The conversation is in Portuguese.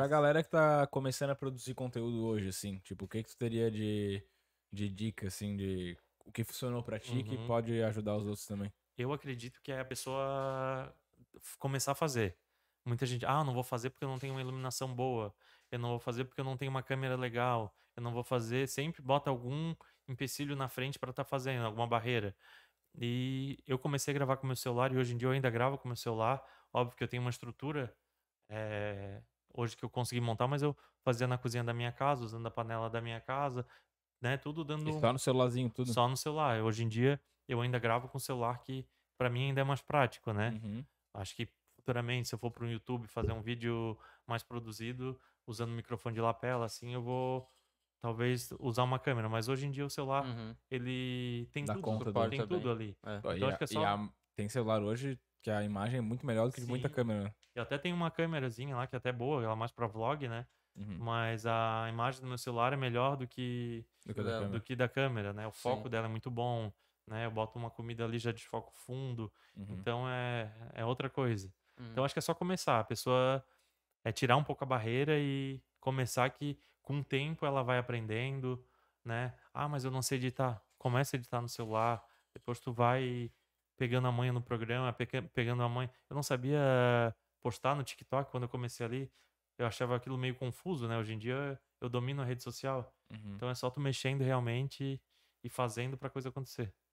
Pra galera que tá começando a produzir conteúdo hoje, assim, tipo, o que que tu teria de, de dica, assim, de o que funcionou pra ti uhum. que pode ajudar os outros também? Eu acredito que é a pessoa começar a fazer. Muita gente, ah, não vou fazer porque eu não tenho uma iluminação boa, eu não vou fazer porque eu não tenho uma câmera legal, eu não vou fazer, sempre bota algum empecilho na frente para estar tá fazendo, alguma barreira. E eu comecei a gravar com meu celular e hoje em dia eu ainda gravo com meu celular. Óbvio que eu tenho uma estrutura é, hoje que eu consegui montar, mas eu fazia na cozinha da minha casa, usando a panela da minha casa, né? Tudo dando. E só no celularzinho, tudo. Só no celular. Hoje em dia eu ainda gravo com o celular que para mim ainda é mais prático, né? Uhum. Acho que futuramente, se eu for para o YouTube fazer um vídeo mais produzido, usando microfone de lapela, assim, eu vou talvez usar uma câmera. Mas hoje em dia o celular, uhum. ele tem Dá tudo, conta tem tudo ali. É. Então, e, que é só... e a, tem celular hoje que a imagem é muito melhor do que de muita câmera. Eu até tenho uma câmerazinha lá que é até boa, ela é mais pra vlog, né? Uhum. Mas a imagem do meu celular é melhor do que, do que, da, do que da câmera, né? O foco Sim. dela é muito bom, né? Eu boto uma comida ali já de foco fundo. Uhum. Então é, é outra coisa. Uhum. Então acho que é só começar. A pessoa é tirar um pouco a barreira e começar que com o tempo ela vai aprendendo, né? Ah, mas eu não sei editar. Começa a editar no celular, depois tu vai pegando a mãe no programa, pegando a mãe Eu não sabia postar no TikTok quando eu comecei ali. Eu achava aquilo meio confuso, né? Hoje em dia eu domino a rede social. Uhum. Então é só tu mexendo realmente e fazendo pra coisa acontecer.